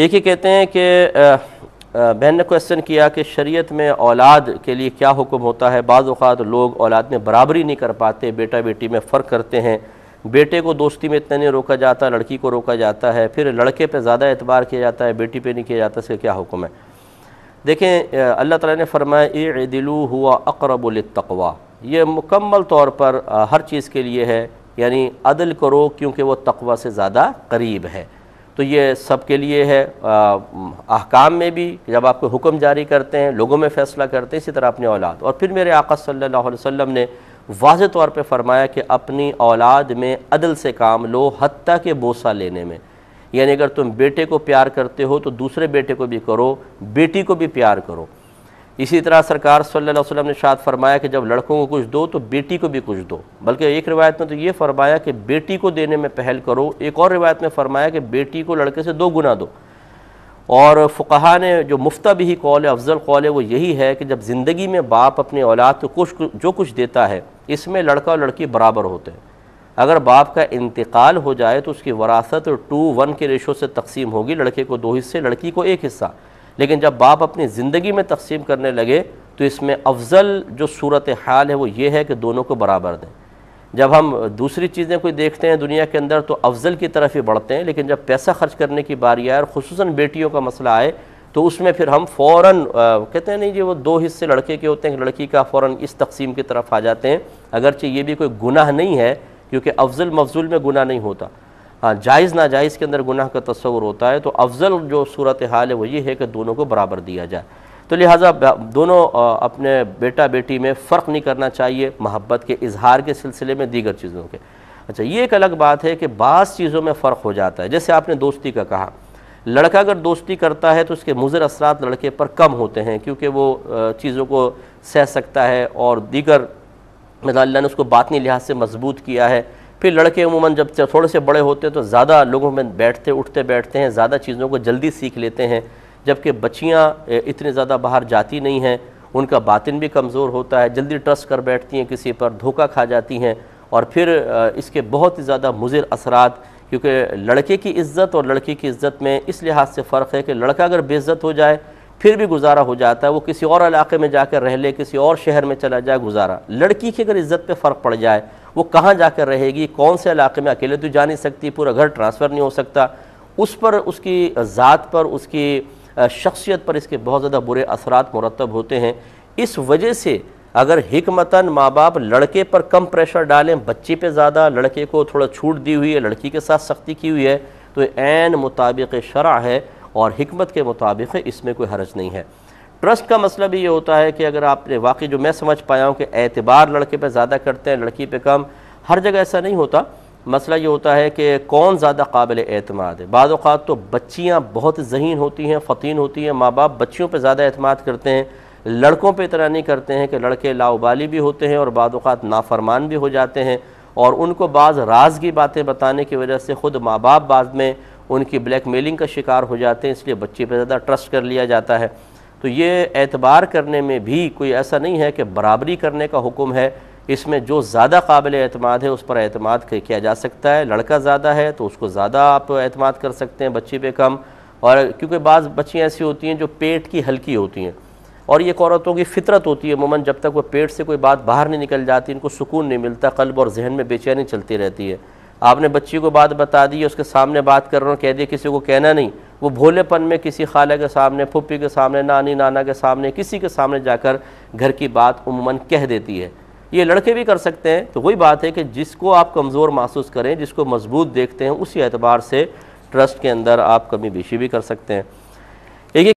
एक ही कहते हैं कि बहन ने क्वेश्चन किया कि शरीयत में औलाद के लिए क्या हुक्म होता है बाज़ अवत लोग औलाद में बराबरी नहीं कर पाते बेटा बेटी में फ़र्क करते हैं बेटे को दोस्ती में इतना नहीं रोका जाता लड़की को रोका जाता है फिर लड़के पे ज़्यादा एतबार किया जाता है बेटी पे नहीं किया जाता इसका क्या हुक्म है देखें अल्लाह ताला ने फरमाया ए दिलू हुआ अकरबुल तकवा ये मुकम्मल तौर पर हर चीज़ के लिए है यानी अदल करो क्योंकि वह तकवा से ज़्यादा करीब है तो ये सब के लिए है अहकाम में भी जब आपको हुक्म जारी करते हैं लोगों में फ़ैसला करते हैं इसी तरह अपनी औलाद और फिर मेरे आका सल्लल्लाहु अलैहि वसल्लम ने वाज तौर पर फरमाया कि अपनी औलाद में अदल से काम लो हती के बोसा लेने में यानी अगर तुम बेटे को प्यार करते हो तो दूसरे बेटे को भी करो बेटी को भी प्यार करो इसी तरह सरकार सल्लल्लाहु अलैहि वसल्लम ने शायद फरमाया कि जब लड़कों को कुछ दो तो बेटी को भी कुछ दो बल्कि एक रिवायत में तो ये फरमाया कि बेटी को देने में पहल करो एक और रिवायत में फरमाया कि बेटी को लड़के से दो गुना दो और फ़ुकहा ने जो मुफ्ता भी कौल है अफजल कौल है वो यही है कि जब ज़िंदगी में बाप अपने औलाद को कुछ जो कुछ देता है इसमें लड़का और लड़की बराबर होते हैं अगर बाप का इंतकाल हो जाए तो उसकी वरासत टू वन के रेशो से तकसीम होगी लड़के को दो हिस्से लड़की को एक हिस्सा लेकिन जब बाप अपनी ज़िंदगी में तकसीम करने लगे तो इसमें अफजल जो सूरत हाल है वो ये है कि दोनों को बराबर दें जब हम दूसरी चीज़ें कोई देखते हैं दुनिया के अंदर तो अफजल की तरफ ही बढ़ते हैं लेकिन जब पैसा खर्च करने की बारी आए और खसूस बेटियों का मसला आए तो उसमें फिर हम फ़ौर कहते हैं नहीं जी वो दो हिस्से लड़के के होते हैं लड़की का फ़ौर इस तकसीम की तरफ आ जाते हैं अगरचे ये भी कोई गुनाह नहीं है क्योंकि अफजल मफजूल में गुनाह नहीं होता हाँ जायज़ नाजायज़ के अंदर गुनाह का तस्वर होता है तो अफजल जो सूरत हाल है वो ये है कि दोनों को बराबर दिया जाए तो लिहाजा दोनों अपने बेटा बेटी में फ़र्क नहीं करना चाहिए महब्बत के इजहार के सिलसिले में दीगर चीज़ों के अच्छा ये एक अलग बात है कि बाज़ चीज़ों में फ़र्क हो जाता है जैसे आपने दोस्ती का कहा लड़का अगर दोस्ती करता है तो उसके मुजर असरात लड़के पर कम होते हैं क्योंकि वो चीज़ों को सह सकता है और दीगर मिजाला मतलब ने उसको बातनी लिहाज से मजबूत किया है फिर लड़के अमूमन जब थोड़े से बड़े होते हैं तो ज़्यादा लोगों में बैठते उठते बैठते हैं ज़्यादा चीज़ों को जल्दी सीख लेते हैं जबकि बच्चियाँ इतने ज़्यादा बाहर जाती नहीं हैं उनका बातिन भी कमज़ोर होता है जल्दी ट्रस्ट कर बैठती हैं किसी पर धोखा खा जाती हैं और फिर इसके बहुत ही ज़्यादा मुजिर असरात क्योंकि लड़के की इज्जत और लड़की की इज्जत में इस लिहाज से फ़र्क है कि लड़का अगर बेइज्जत हो जाए फिर भी गुजारा हो जाता है वो किसी और इलाके में जाकर रह ले किसी और शहर में चला जाए गुजारा लड़की की अगर इज्जत पे फ़र्क पड़ जाए वो कहाँ जाकर रहेगी कौन से इलाके में अकेले तो जा नहीं सकती पूरा घर ट्रांसफ़र नहीं हो सकता उस पर उसकी ज़ात पर उसकी शख्सियत पर इसके बहुत ज़्यादा बुरे असरात मुरतब होते हैं इस वजह से अगर हमतन माँ बाप लड़के पर कम प्रेशर डालें बच्चे पे ज़्यादा लड़के को थोड़ा छूट दी हुई है लड़की के साथ सख्ती की हुई है तो एन मुताबिक शरा है और हमत के मुताबिक इसमें कोई हरज नहीं है ट्रस्ट का मसला भी ये होता है कि अगर आपने वाकई जो मैं समझ पाया हूँ कि एतबार लड़के पर ज़्यादा करते हैं लड़की पे कम हर जगह ऐसा नहीं होता मसला ये होता है कि कौन ज़्यादा काबिल एतम है बाद तो बच्चियाँ बहुत जहन होती हैं फ़तीन होती हैं माँ बाप बच्चियों पर ज़्यादा अतमाद करते हैं लड़कों पर इतना नहीं करते हैं कि लड़के लाउबाली भी होते हैं और बाद नाफरमान भी हो जाते हैं और उनको बाज़ राज की बातें बताने की वजह से ख़ुद माँ बाप बाद में उनकी ब्लैक मेलिंग का शिकार हो जाते हैं इसलिए बच्चे पर ज़्यादा ट्रस्ट कर लिया जाता है तो ये एतबार करने में भी कोई ऐसा नहीं है कि बराबरी करने का हुक्म है इसमें जो ज़्यादा काबिल अतमाद है उस पर अतमाद किया जा सकता है लड़का ज़्यादा है तो उसको ज़्यादा आप अतमाद कर सकते हैं बच्ची पे कम और क्योंकि बाज़ बच्चियाँ ऐसी होती हैं जो पेट की हल्की होती हैं और ये औरतों की फितरत होती है उमूमन जब तक वो पेट से कोई बात बाहर नहीं निकल जाती इनको सुकून नहीं मिलता कल्ब और जहन में बेचैनी चलती रहती है आपने बच्ची को बात बता दी उसके सामने बात कर रहा हूँ कह दिया किसी को कहना नहीं वो भोलेपन में किसी खाला के सामने फुप्पी के सामने नानी नाना के सामने किसी के सामने जाकर घर की बात उमूमन कह देती है ये लड़के भी कर सकते हैं तो वही बात है कि जिसको आप कमज़ोर महसूस करें जिसको मजबूत देखते हैं उसी एतबार से ट्रस्ट के अंदर आप कमी बेशी भी कर सकते हैं